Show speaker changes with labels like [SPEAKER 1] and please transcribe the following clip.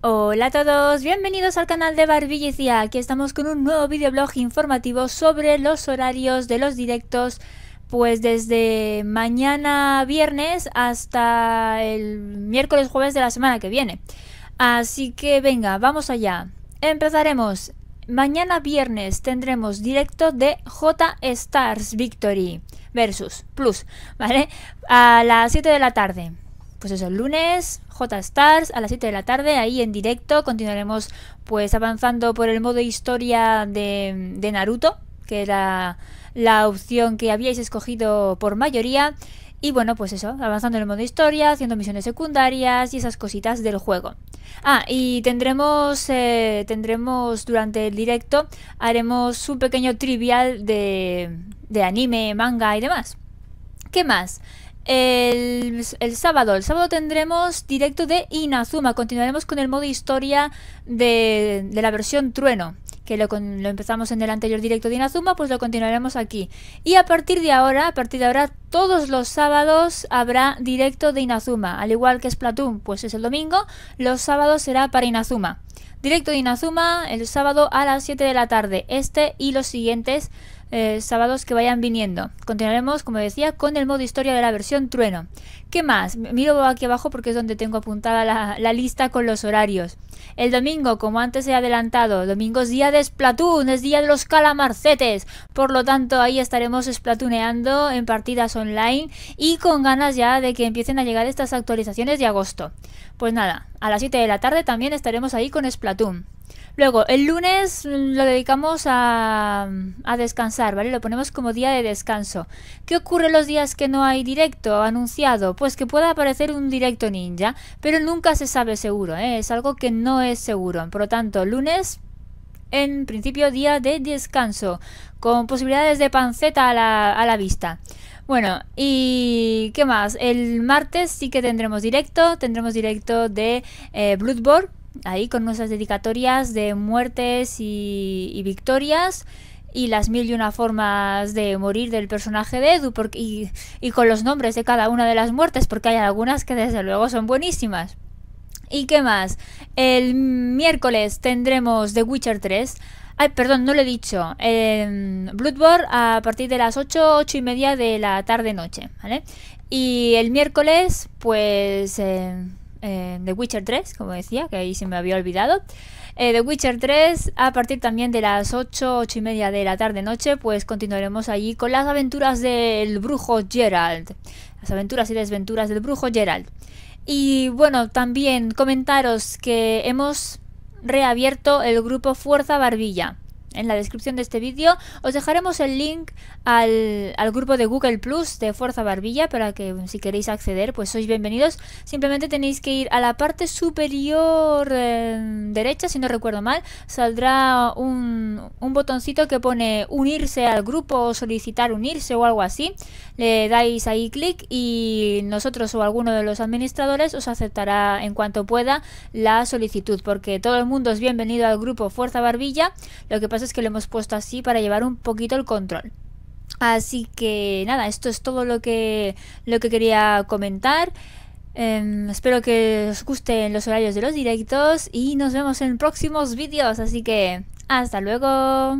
[SPEAKER 1] Hola a todos, bienvenidos al canal de Barbillicia. Aquí estamos con un nuevo videoblog informativo sobre los horarios de los directos, pues desde mañana viernes hasta el miércoles jueves de la semana que viene. Así que venga, vamos allá. Empezaremos. Mañana viernes tendremos directo de J Stars Victory versus Plus, ¿vale? A las 7 de la tarde pues eso, el lunes, J-Stars, a las 7 de la tarde, ahí en directo. Continuaremos pues avanzando por el modo historia de, Naruto, que era la opción que habíais escogido por mayoría. Y bueno, pues eso, avanzando en el modo historia, haciendo misiones secundarias y esas cositas del juego. Ah, y tendremos, eh, tendremos durante el directo, haremos un pequeño trivial de, de anime, manga y demás. ¿Qué más? el, el, sábado. El sábado tendremos directo de Inazuma. Continuaremos con el modo historia de, de la versión Trueno que lo, empezamos en el anterior directo de Inazuma, pues lo continuaremos aquí. Y a partir de ahora, a partir de ahora, todos los sábados habrá directo de Inazuma. Al igual que Splatoon, pues es el domingo, los sábados será para Inazuma. Directo de Inazuma el sábado a las 7 de la tarde, este y los siguientes eh, sábados que vayan viniendo. Continuaremos, como decía, con el modo historia de la versión trueno. ¿Qué más? Miro aquí abajo porque es donde tengo apuntada la, la lista con los horarios. El domingo, como antes he adelantado, domingo es día de Splatoon, es día de los calamarcetes. Por lo tanto, ahí estaremos splatooneando en partidas online y con ganas ya de que empiecen a llegar estas actualizaciones de agosto. Pues nada, a las 7 de la tarde también estaremos ahí con Splatoon. Luego, el lunes lo dedicamos a, a, descansar, ¿vale? Lo ponemos como día de descanso. ¿Qué ocurre los días que no hay directo anunciado? Pues que pueda aparecer un directo ninja, pero nunca se sabe seguro, ¿eh? Es algo que no es seguro. Por lo tanto, lunes en principio día de descanso, con posibilidades de panceta a la, vista. Bueno, ¿y qué más? El martes sí que tendremos directo, tendremos directo de eh, Bloodborne, ahí con nuestras dedicatorias de muertes y, victorias y las mil y una formas de morir del personaje de Edu y con los nombres de cada una de las muertes, porque hay algunas que desde luego son buenísimas. ¿Y qué más? El miércoles tendremos The Witcher 3. Ay, perdón, no lo he dicho. Em, Bloodborne a partir de las 8, 8 y media de la tarde-noche, Y el miércoles, pues... Em, em, The Witcher 3, como decía, que ahí se me había olvidado. Eh, The Witcher 3, a partir también de las 8, 8 y media de la tarde-noche, pues continuaremos allí con las aventuras del brujo Gerald. Las aventuras y desventuras del brujo Gerald. Y bueno, también comentaros que hemos reabierto el grupo Fuerza Barbilla en la descripción de este vídeo os dejaremos el link al, grupo de Google Plus de Fuerza Barbilla para que si queréis acceder pues sois bienvenidos. Simplemente tenéis que ir a la parte superior eh, derecha, si no recuerdo mal, saldrá un, un botoncito que pone unirse al grupo o solicitar unirse o algo así. Le dais ahí clic y nosotros o alguno de los administradores os aceptará en cuanto pueda la solicitud porque todo el mundo es bienvenido al grupo Fuerza Barbilla. Lo que pasa es que lo hemos puesto así para llevar un poquito el control. Así que nada, esto es todo lo que, lo que quería comentar. Em, espero que os gusten los horarios de los directos y nos vemos en próximos vídeos. Así que hasta luego.